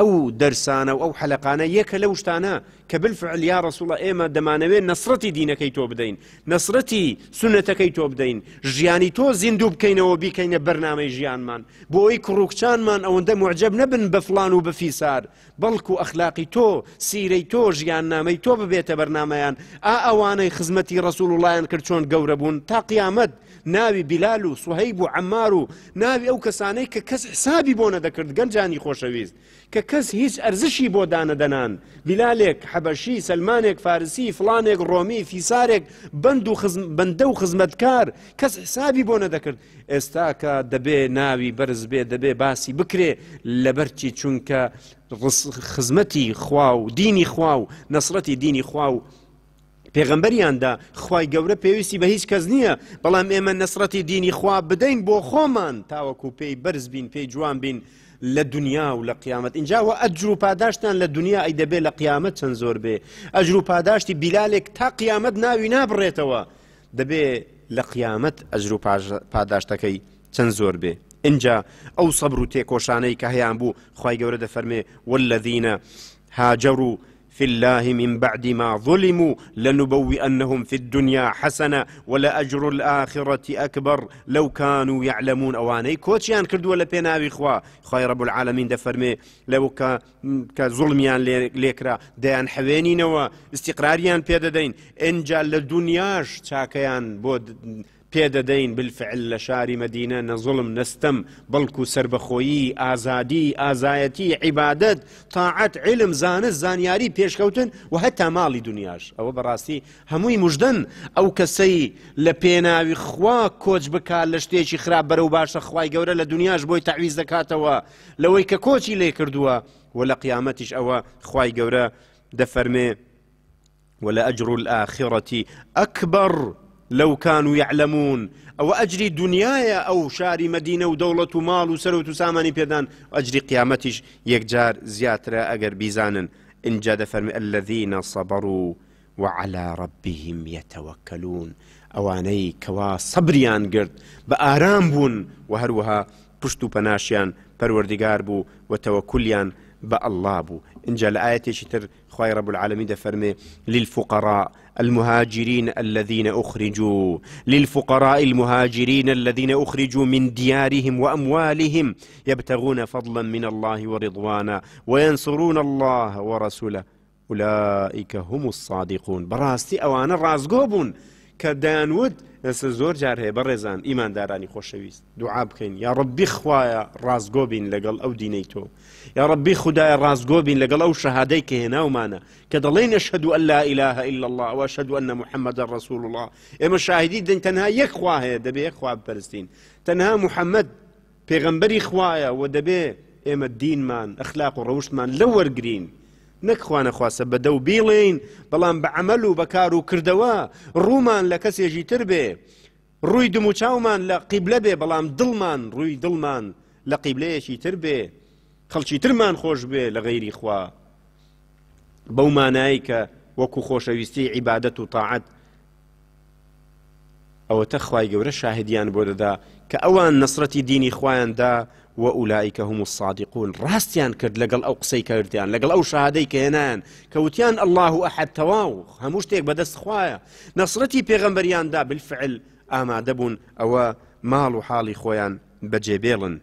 ئەو دەرسانە و ئەو حەلقانە یەکە لەو شتانە کە بالفعل یا ڕسوڵە ئێمە دەمانەوێت نسرەتی دینەکەی تۆ بدەین نسرەتی سونەتەکەی تۆ بدەین ژیانی تۆ زیندوو بکەینەوە بیکەینە بەرنامەی ژیانمان بۆ ئەوی کوڕوکچانمان ئەوەندە معجب نەبن بە فلان و بەفیسار بەڵکو ئەخلاقی تۆ سیرەی تۆ ژیان نامەی تۆ ببێتە بەرنمەیان ئا ئەوانەی خزمەتی ڕسوول وڵایەن کرد چۆن گەورە بوون تا قیامەت ناوی بیلال و سوهەیب و عمار و ناوی ئەو کەسانەی کە کەس حسابی بۆ نەدەکرد گەنجانی خۆشەویست کە کەس هیچ ئەرزشی بۆ دانەدەنان بیلالێک حەبەشی سلمانێک فارسی فلانێک ڕۆمی فیسارێک بند و بەندە و خزمەتکار کەس حسابی بۆ نەدەکرد ئێستا کە دەبێ ناوی بەرز بێ دەبێ باسی بکرێ لە بەرچی چونکە خزمەتی خوا و دینی خوا و نەسرەتی دینی خوا و پێغەمبەریاندا خی گەورە پێویستی بە هیچ کەس نییە بەڵام ئێمە نەسرەتی دینی خوا بدەین بۆ خۆمان تاوەکو پێی بەرز بین پێی جوان بین. لە دنیا و لە قیامەت اینجاوە ئەجر و پاداشتان لە دنیا ئەی دەبێ لە قیامەت چەند زۆر بێ ئەجر و پاداشتی بیلالێک تا قیامەت ناوی نابڕێتەوە دەبێ لە قیامەت ئەجر و پاداشتەکەی چەند زۆر بێ اینجا ئەو سەبر و تێکۆشانەی کە هەیان بوو خی گەورە دەفەرمێ والذینە هاجر و في الله من بعد ما ظلموا لنبوئنهم في الدنيا حسنة ولأجر الآخرة أكبر لو كانوا يعلمون أواني كوتشيان يعني كردوا بينا خوا خير رب العالمين دفرمي لو كظلميان يعني ليكرا ديان حوينينوا استقراريان يعني بيددين انجا لدنياش چاكيان بود پێدەدەین بالفعل لە شاری مدینە نەزڵم نەستەم بەڵکو سربەخۆیی ئازادی ئازایەتی عیبادت تاعەت علم زانست زانیاری پێشکەوتن و هەتا ماڵی دنیاش ئەوە بەڕاستی هەمووی مژدن ئەو کەسەی لە پێناوی خوا کۆچ بک لە شتێکی خراپ بەرەو باشە خوای گەورە لە دنیاش بۆی تەویز دەکاتەوە لەوەی کە کۆچی لێ کردووە و لە قیامەتیش ئەوە خوای گەورە دەفەرمێ ولا أجر الآخرة أكبر لو كانوا يعلمون او اجري دنيايا او شاري مدينه ودوله ومال وسروت وساماني بيدان اجري قيامتش يكجار تو اگر بيزانن ان جاد فرم الذين صبروا وعلى ربهم يتوكلون اواني كوا صبريان گرد بە ئارام بوون و هەروەها پشت و پەناشیان الله بو إن جاء الآية شتر خير رب العالمين العالمی دەفەرمێ للفقراء المهاجرين الذين أخرجوا للفقراء المهاجرين الذين أخرجوا من ديارهم وأموالهم يبتغون فضلا من الله ورضوانا وينصرون الله ورسوله أولئك هم الصادقون براستي أوانا الرازقوبون که دانود لەسە زور جار برزان ایمان دارانی خوشویست دعا بکن یا ربی خواه رازگو بین لگل او دینی تو یا رازگو بین لگل او شهاده که کە مانا که دلین اشهدو ان لا اله إلا الله و اشهدو ان محمد رسول الله اما شاهدی دن تنها یک خواه دبی یک خواه بپەرستین تنها محمد پیغمبری خواه و دەبێ ئێمە من اخلاق و من لور گرین نەکخواانە خواسە بە دەو بیڵین بەڵام بە ئەمەل و بەکار و کردەوە ڕوومان لە کەسێکی تر بێ ڕووی دم و چاومان لە قیبلە بێ بەڵام دڵمان ڕووی دڵمان لە قیبلەیەکی تر بێ خەڵکی ترمان خۆش بێ لە غەیری خوا بەو مانایی کە وەکو خۆشەویستی عیبادەت و تاعەت ئەوەتە خوای گەورە شاهدیان بۆ دەدا کە ئەوان نەسرەتی دینی خوایاندا وأولئك هم الصادقون راستيان كرد لقل أو قسەی كردان لقل أو شهادي كينان كوتيان الله أحد ئەحد تەواو هەموو شتێک بەدەست خوایە نەسرەتی پێغەمبەریاندا بالفعل ئامادە بوون ئەوە ماڵ و حاڵی خۆیان بەجێبێڵن.